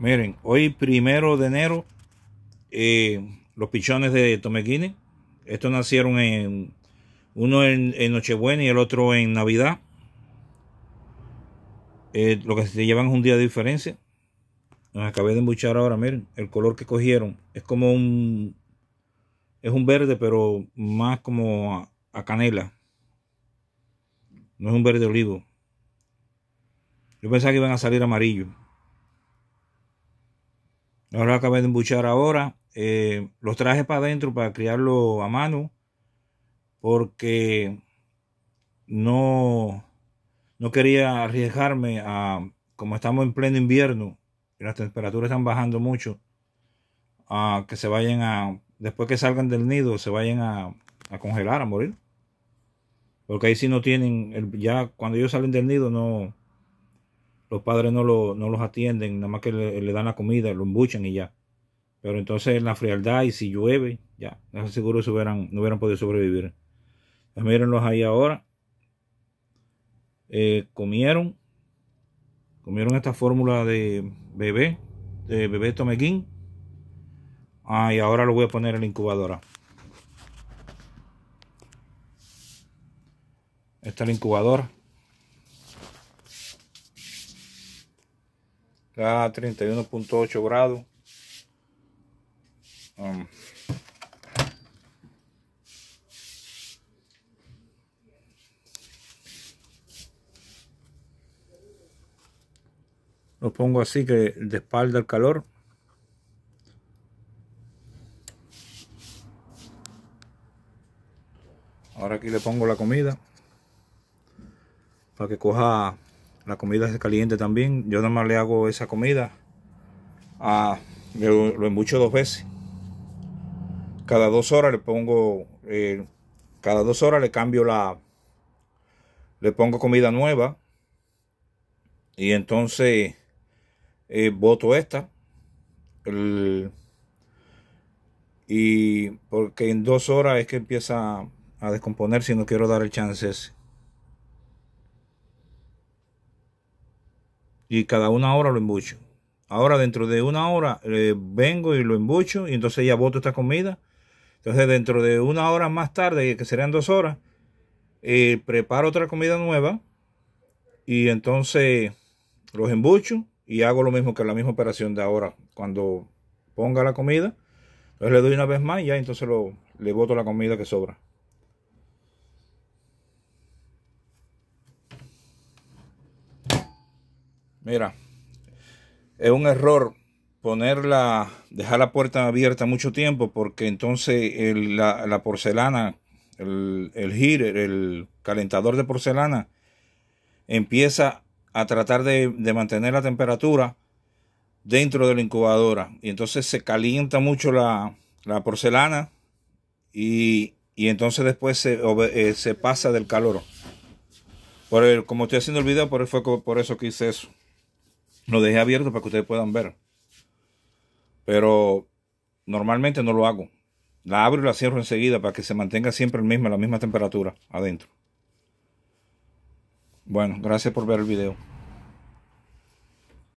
Miren, hoy primero de enero, eh, los pichones de Tomeguine. estos nacieron en uno en, Nochebuena y el otro en Navidad. Eh, lo que se llevan es un día de diferencia. acabé de embuchar ahora, miren, el color que cogieron es como un, es un verde, pero más como a, a canela. No es un verde olivo. Yo pensaba que iban a salir amarillo. No lo acabé de embuchar ahora. Eh, los traje para adentro para criarlo a mano. Porque no, no quería arriesgarme a, como estamos en pleno invierno y las temperaturas están bajando mucho, a que se vayan a, después que salgan del nido, se vayan a, a congelar, a morir. Porque ahí sí no tienen, ya cuando ellos salen del nido no, los padres no, los atienden, nada más que le, dan la comida, lo embuchan y ya. Pero entonces la frialdad y si llueve, ya, seguro se hubieran, no hubieran podido sobrevivir. mírenlos ahí ahora. Eh, comieron, comieron esta fórmula de bebé, de bebé tomeguín. Ah, y ahora lo voy a poner en la incubadora. Esta es la incubadora. punto 31.8 grados um, lo pongo así que de espalda el calor ahora aquí le pongo la comida para que coja la comida es caliente también. Yo nada más le hago esa comida. a lo, embucho dos veces. Cada dos horas le pongo... Eh, cada dos horas le cambio la... Le pongo comida nueva. Y entonces... Eh, boto esta. y porque en dos horas es que empieza a descomponer si no quiero dar el chance y cada una hora lo embucho. Ahora dentro de una hora eh, vengo y lo embucho y entonces ya boto esta comida. Entonces dentro de una hora más tarde, que serían dos horas, eh, preparo otra comida nueva y entonces los embucho y hago lo mismo que la misma operación de ahora. Cuando ponga la comida, entonces le doy una vez más y ya entonces le boto la comida que sobra. Mira, es un error ponerla, dejar la puerta abierta mucho tiempo porque entonces la, porcelana, el, el el calentador de porcelana empieza a tratar de, mantener la temperatura dentro de la incubadora y entonces se calienta mucho la, porcelana y, y, entonces después se, eh, pasa del calor. Por como estoy haciendo el video, por, fue por eso que hice eso. Lo dejé abierto para que ustedes puedan ver. Pero normalmente no lo hago. La abro y la cierro enseguida para que se mantenga siempre el mismo, la misma temperatura adentro. Bueno, gracias por ver el video.